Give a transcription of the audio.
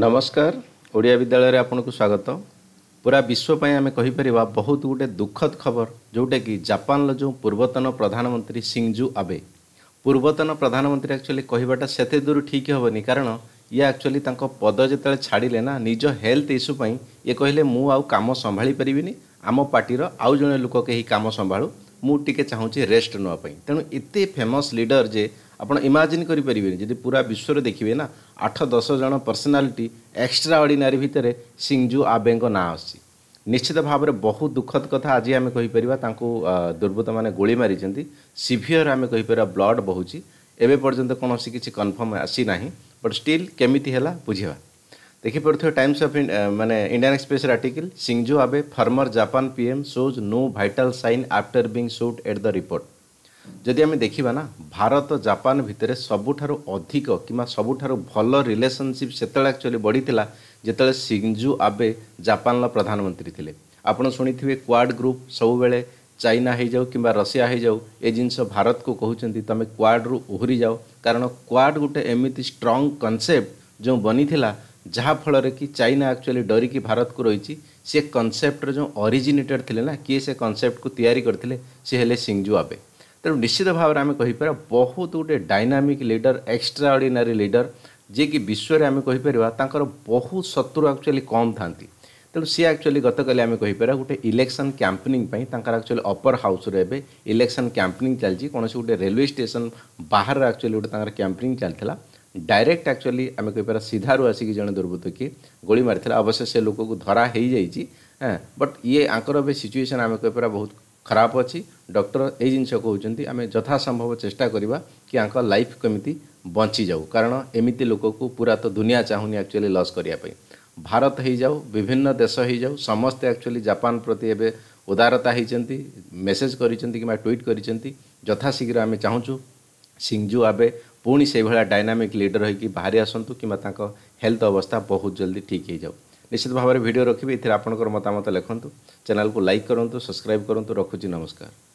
ନମସ୍କାର ଓଡ଼ିଆ ବିଦ୍ୟାଳୟରେ ଆପଣଙ୍କୁ ସ୍ୱାଗତ ପୁରା ବିଶ୍ୱ ପାଇଁ ଆମେ କହିପାରିବା ବହୁତ ଗୋଟିଏ ଦୁଃଖଦ ଖବର ଯେଉଁଟାକି ଜାପାନର ଯେଉଁ ପୂର୍ବତନ ପ୍ରଧାନମନ୍ତ୍ରୀ ସିଂଜୁ ଆବେ ପୂର୍ବତନ ପ୍ରଧାନମନ୍ତ୍ରୀ ଆକ୍ଚୁଆଲି କହିବାଟା ସେତେ ଦୂର ଠିକ୍ ହେବନି କାରଣ ଇଏ ଆକ୍ଚୁଆଲି ତାଙ୍କ ପଦ ଯେତେବେଳେ ଛାଡ଼ିଲେ ନା ନିଜ ହେଲ୍ଥ ଇସ୍ୟୁ ପାଇଁ ଇଏ କହିଲେ ମୁଁ ଆଉ କାମ ସମ୍ଭାଳି ପାରିବିନି ଆମ ପାର୍ଟିର ଆଉ ଜଣେ ଲୋକ କେହି କାମ ସମ୍ଭାଳୁ ମୁଁ ଟିକିଏ ଚାହୁଁଛି ରେଷ୍ଟ ନେବା ପାଇଁ ତେଣୁ ଏତେ ଫେମସ୍ ଲିଡ଼ର ଯେ ଆପଣ ଇମାଜିନ୍ କରିପାରିବେନି ଯଦି ପୁରା ବିଶ୍ୱରେ ଦେଖିବେ ନା ଆଠ ଦଶ ଜଣ ପର୍ସନାଲିଟି ଏକ୍ସଟ୍ରା ଅର୍ଡ଼ିନାରୀ ଭିତରେ ସିଂଜୁ ଆବେଙ୍କ ନାଁ ଆସୁଛି ନିଶ୍ଚିତ ଭାବରେ ବହୁତ ଦୁଃଖଦ କଥା ଆଜି ଆମେ କହିପାରିବା ତାଙ୍କୁ ଦୁର୍ବୃତ୍ତମାନେ ଗୁଳି ମାରିଛନ୍ତି ସିଭିଅର୍ ଆମେ କହିପାରିବା ବ୍ଲଡ୍ ବହୁଛି ଏବେ ପର୍ଯ୍ୟନ୍ତ କୌଣସି କିଛି କନଫର୍ମ ଆସିନାହିଁ ବଟ୍ ଷ୍ଟିଲ୍ କେମିତି ହେଲା ବୁଝିବା ଦେଖିପାରୁଥିବେ ଟାଇମ୍ସ ଅଫ୍ ମାନେ ଇଣ୍ଡିଆନ୍ ଏକ୍ସପ୍ରେସ୍ର article Shinzo Abe former Japan PM shows no vital sign after being shot at the report ଯଦି ଆମେ ଦେଖିବା ନା ଭାରତ ଜାପାନ ଭିତରେ ସବୁଠାରୁ ଅଧିକ କିମ୍ବା ସବୁଠାରୁ ଭଲ ରିଲେସନସିପ୍ ସେତେବେଳେ ଆକ୍ଚୁଆଲି ବଢ଼ିଥିଲା ଯେତେବେଳେ ସିଞ୍ଜୁ ଆବେ ଜାପାନର ପ୍ରଧାନମନ୍ତ୍ରୀ ଥିଲେ ଆପଣ ଶୁଣିଥିବେ କ୍ୱାଡ଼ ଗ୍ରୁପ୍ ସବୁବେଳେ ଚାଇନା ହେଇଯାଉ କିମ୍ବା ରଷିଆ ହେଇଯାଉ ଏ ଜିନିଷ ଭାରତକୁ କହୁଛନ୍ତି ତୁମେ କ୍ୱାଡ଼ରୁ ଓହରି ଯାଅ କାରଣ କ୍ୱାଡ଼ ଗୋଟେ ଏମିତି ଷ୍ଟ୍ରଙ୍ଗ କନସେପ୍ଟ ଯେଉଁ ବନିଥିଲା ଯାହାଫଳରେ କି ଚାଇନା ଆକ୍ଚୁଆଲି ଡରିକି ଭାରତକୁ ରହିଛି ସେ କନସେପ୍ଟର ଯେଉଁ ଅରିଜିନେଟର୍ ଥିଲେ ନା କିଏ ସେ କନସେପ୍ଟକୁ ତିଆରି କରିଥିଲେ ସେ ହେଲେ ସିଂଜୁ ଆବେ ᱛᱮᱱᱩ નિશ્ચિત ଭାବରେ અમે કહી પર બહુત ઉડે dynamic leader extraordinary leader જે કી વિશ્વ રે અમે કહી પરવા તાંકો બહુત સત્રુ એક્ચ્યુઅલી કોમ થાંતી તો સી એક્ચ્યુઅલી ગત કલે અમે કહી પર ઉડે ઇલેક્શન કેમ્પેનિંગ પઈ તાંકા એક્ચ્યુઅલી અપર હાઉસ રેબે ઇલેક્શન કેમ્પેનિંગ ચાલચી કોણસી ઉડે રેલવે સ્ટેશન બહાર એક્ચ્યુઅલી ઉડે તાંકા કેમ્પેનિંગ ચાલ થલા ડાયરેક્ટ એક્ચ્યુઅલી અમે કહી પર સીધા ર હસી કી જણે દુર્બતકી ગોળી માર થલા અવશ્ય સે લોકો કુ ધરા હેઈ જાઈ ચી હા બટ યે આંકર બે સિચ્યુએશન અમે કહી પર બહુત ଖରାପ ଅଛି ଡକ୍ଟର ଏଇ ଜିନିଷ କହୁଛନ୍ତି ଆମେ ଯଥାସମ୍ଭବ ଚେଷ୍ଟା କରିବା କି ଆଙ୍କ ଲାଇଫ୍ କେମିତି ବଞ୍ଚିଯାଉ କାରଣ ଏମିତି ଲୋକକୁ ପୁରା ତ ଦୁନିଆ ଚାହୁଁନି ଆକ୍ଚୁଆଲି ଲସ୍ କରିବା ପାଇଁ ଭାରତ ହେଇଯାଉ ବିଭିନ୍ନ ଦେଶ ହେଇଯାଉ ସମସ୍ତେ ଆକ୍ଚୁଆଲି ଜାପାନ ପ୍ରତି ଏବେ ଉଦାରତା ହେଇଛନ୍ତି ମେସେଜ୍ କରିଛନ୍ତି କିମ୍ବା ଟ୍ୱିଟ୍ କରିଛନ୍ତି ଯଥାଶୀଘ୍ର ଆମେ ଚାହୁଁଛୁ ସିଂଜୁ ଆବେ ପୁଣି ସେଇଭଳିଆ ଡାଇନାମିକ୍ ଲିଡର୍ ହୋଇକି ବାହାରି ଆସନ୍ତୁ କିମ୍ବା ତାଙ୍କ ହେଲ୍ଥ ଅବସ୍ଥା ବହୁତ ଜଲ୍ଦି ଠିକ୍ ହେଇଯାଉ ନିଶ୍ଚିତ ଭାବରେ ଭିଡ଼ିଓ ରଖିବି ଏଥିରେ ଆପଣଙ୍କର ମତାମତ ଲେଖନ୍ତୁ ଚ୍ୟାନେଲ୍କୁ ଲାଇକ୍ କରନ୍ତୁ ସବସ୍କ୍ରାଇବ୍ କରନ୍ତୁ ରଖୁଛି ନମସ୍କାର